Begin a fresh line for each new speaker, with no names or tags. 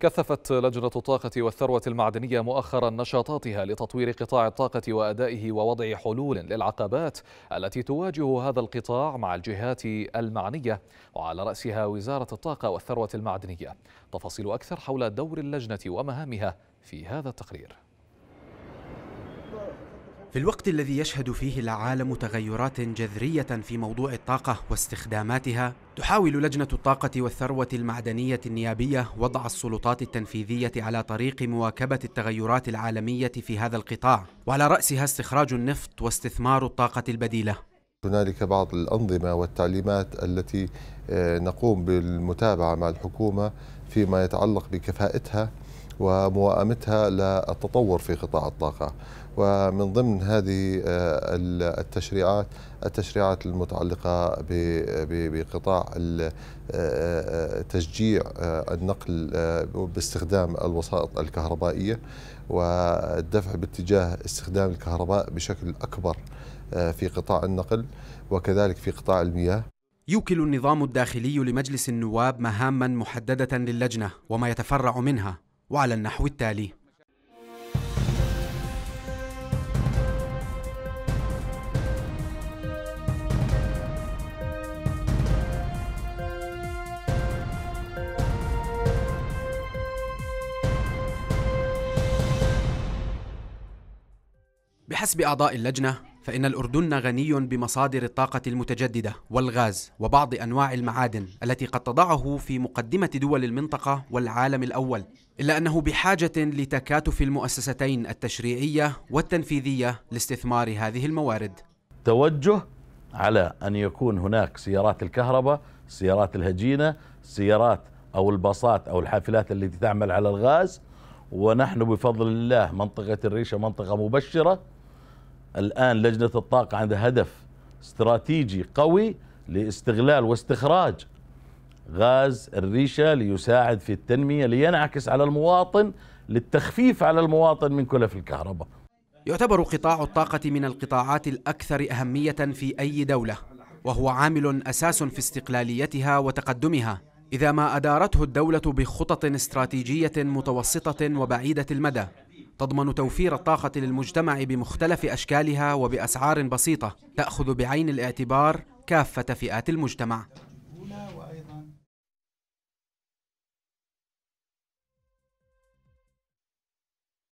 كثفت لجنة الطاقة والثروة المعدنية مؤخرا نشاطاتها لتطوير قطاع الطاقة وأدائه ووضع حلول للعقبات التي تواجه هذا القطاع مع الجهات المعنية وعلى رأسها وزارة الطاقة والثروة المعدنية تفاصيل أكثر حول دور اللجنة ومهامها في هذا التقرير
في الوقت الذي يشهد فيه العالم تغيرات جذريه في موضوع الطاقه واستخداماتها تحاول لجنه الطاقه والثروه المعدنيه النيابيه وضع السلطات التنفيذيه على طريق مواكبه التغيرات العالميه في هذا القطاع وعلى راسها استخراج النفط واستثمار الطاقه البديله
هنالك بعض الانظمه والتعليمات التي آه، نقوم بالمتابعه مع الحكومه فيما يتعلق بكفاءتها وموائمتها للتطور في قطاع الطاقة ومن ضمن هذه آه، التشريعات التشريعات المتعلقة بقطاع آه، آه، تشجيع النقل باستخدام الوسائط الكهربائية والدفع باتجاه استخدام الكهرباء بشكل أكبر في قطاع النقل وكذلك في قطاع المياه
يوكل النظام الداخلي لمجلس النواب مهاما محددة للجنة وما يتفرع منها وعلى النحو التالي بحسب أعضاء اللجنة فإن الأردن غني بمصادر الطاقة المتجددة والغاز وبعض أنواع المعادن التي قد تضعه في مقدمة دول المنطقة والعالم الأول إلا أنه بحاجة لتكاتف المؤسستين التشريعية والتنفيذية
لاستثمار هذه الموارد توجه على أن يكون هناك سيارات الكهرباء سيارات الهجينة سيارات أو الباصات أو الحافلات التي تعمل على الغاز ونحن بفضل الله منطقة الريشة منطقة مبشرة الآن لجنة الطاقة عندها هدف استراتيجي قوي لاستغلال واستخراج غاز الريشة ليساعد في التنمية لينعكس على المواطن للتخفيف على المواطن من كلف الكهرباء يعتبر قطاع
الطاقة من القطاعات الأكثر أهمية في أي دولة وهو عامل أساس في استقلاليتها وتقدمها إذا ما أدارته الدولة بخطط استراتيجية متوسطة وبعيدة المدى تضمن توفير الطاقة للمجتمع بمختلف أشكالها وبأسعار بسيطة تأخذ بعين الاعتبار كافة فئات المجتمع